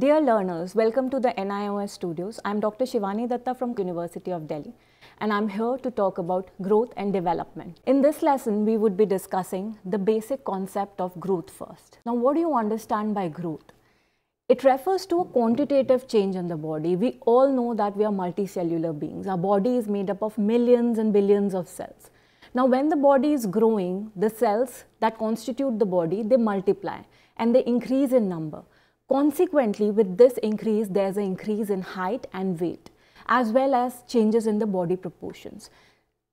Dear learners, welcome to the NIOS studios. I'm Dr. Shivani Datta from University of Delhi and I'm here to talk about growth and development. In this lesson, we would be discussing the basic concept of growth first. Now, what do you understand by growth? It refers to a quantitative change in the body. We all know that we are multicellular beings. Our body is made up of millions and billions of cells. Now, when the body is growing, the cells that constitute the body, they multiply and they increase in number. Consequently, with this increase, there's an increase in height and weight, as well as changes in the body proportions.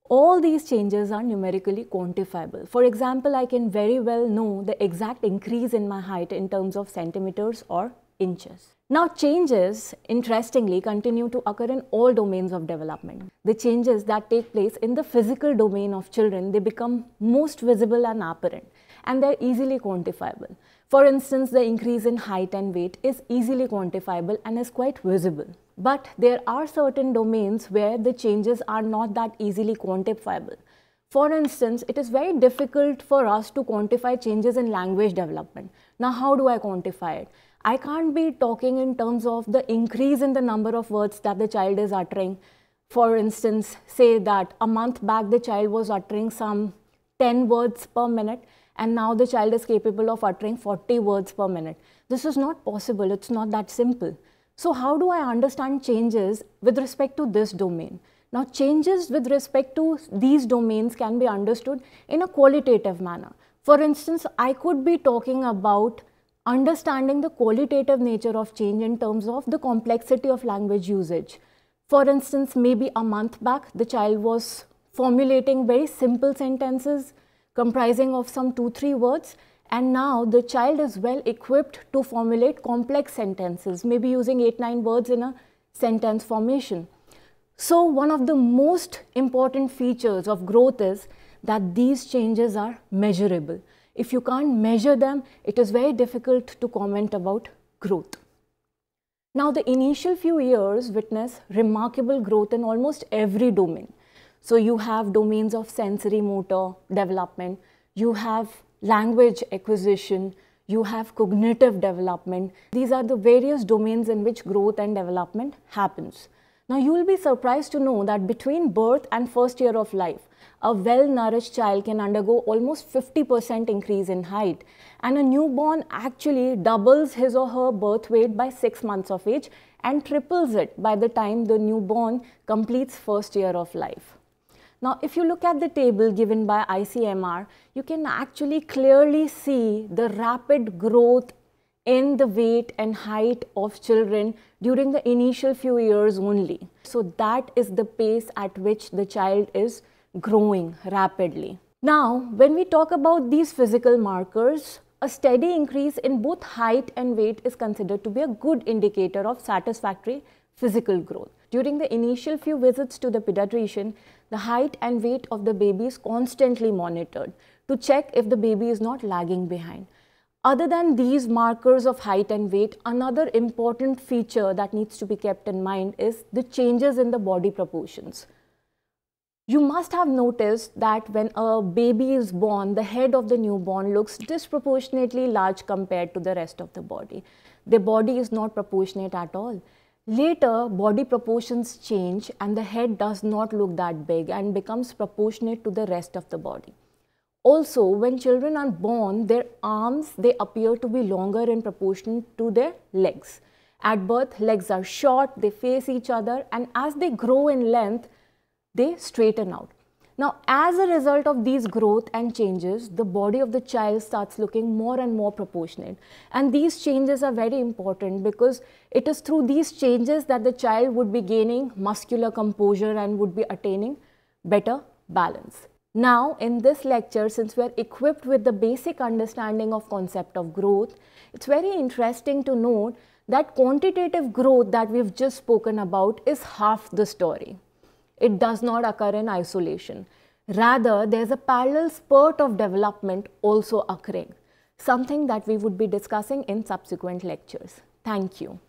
All these changes are numerically quantifiable. For example, I can very well know the exact increase in my height in terms of centimeters or inches. Now, changes, interestingly, continue to occur in all domains of development. The changes that take place in the physical domain of children, they become most visible and apparent, and they're easily quantifiable. For instance, the increase in height and weight is easily quantifiable and is quite visible. But there are certain domains where the changes are not that easily quantifiable. For instance, it is very difficult for us to quantify changes in language development. Now, how do I quantify it? I can't be talking in terms of the increase in the number of words that the child is uttering. For instance, say that a month back the child was uttering some 10 words per minute and now the child is capable of uttering 40 words per minute. This is not possible, it's not that simple. So how do I understand changes with respect to this domain? Now changes with respect to these domains can be understood in a qualitative manner. For instance, I could be talking about understanding the qualitative nature of change in terms of the complexity of language usage. For instance, maybe a month back, the child was formulating very simple sentences comprising of some two, three words and now the child is well equipped to formulate complex sentences, maybe using eight, nine words in a sentence formation. So one of the most important features of growth is that these changes are measurable. If you can't measure them, it is very difficult to comment about growth. Now the initial few years witness remarkable growth in almost every domain. So you have domains of sensory motor development, you have language acquisition, you have cognitive development. These are the various domains in which growth and development happens. Now you will be surprised to know that between birth and first year of life, a well-nourished child can undergo almost 50% increase in height and a newborn actually doubles his or her birth weight by 6 months of age and triples it by the time the newborn completes first year of life. Now, if you look at the table given by ICMR, you can actually clearly see the rapid growth in the weight and height of children during the initial few years only. So that is the pace at which the child is growing rapidly. Now, when we talk about these physical markers, a steady increase in both height and weight is considered to be a good indicator of satisfactory physical growth. During the initial few visits to the pediatrician, the height and weight of the baby is constantly monitored to check if the baby is not lagging behind. Other than these markers of height and weight, another important feature that needs to be kept in mind is the changes in the body proportions. You must have noticed that when a baby is born, the head of the newborn looks disproportionately large compared to the rest of the body. The body is not proportionate at all. Later, body proportions change and the head does not look that big and becomes proportionate to the rest of the body. Also, when children are born, their arms, they appear to be longer in proportion to their legs. At birth, legs are short, they face each other and as they grow in length, they straighten out. Now, as a result of these growth and changes, the body of the child starts looking more and more proportionate. And these changes are very important because it is through these changes that the child would be gaining muscular composure and would be attaining better balance. Now, in this lecture, since we are equipped with the basic understanding of concept of growth, it's very interesting to note that quantitative growth that we've just spoken about is half the story. It does not occur in isolation. Rather, there's a parallel spurt of development also occurring, something that we would be discussing in subsequent lectures. Thank you.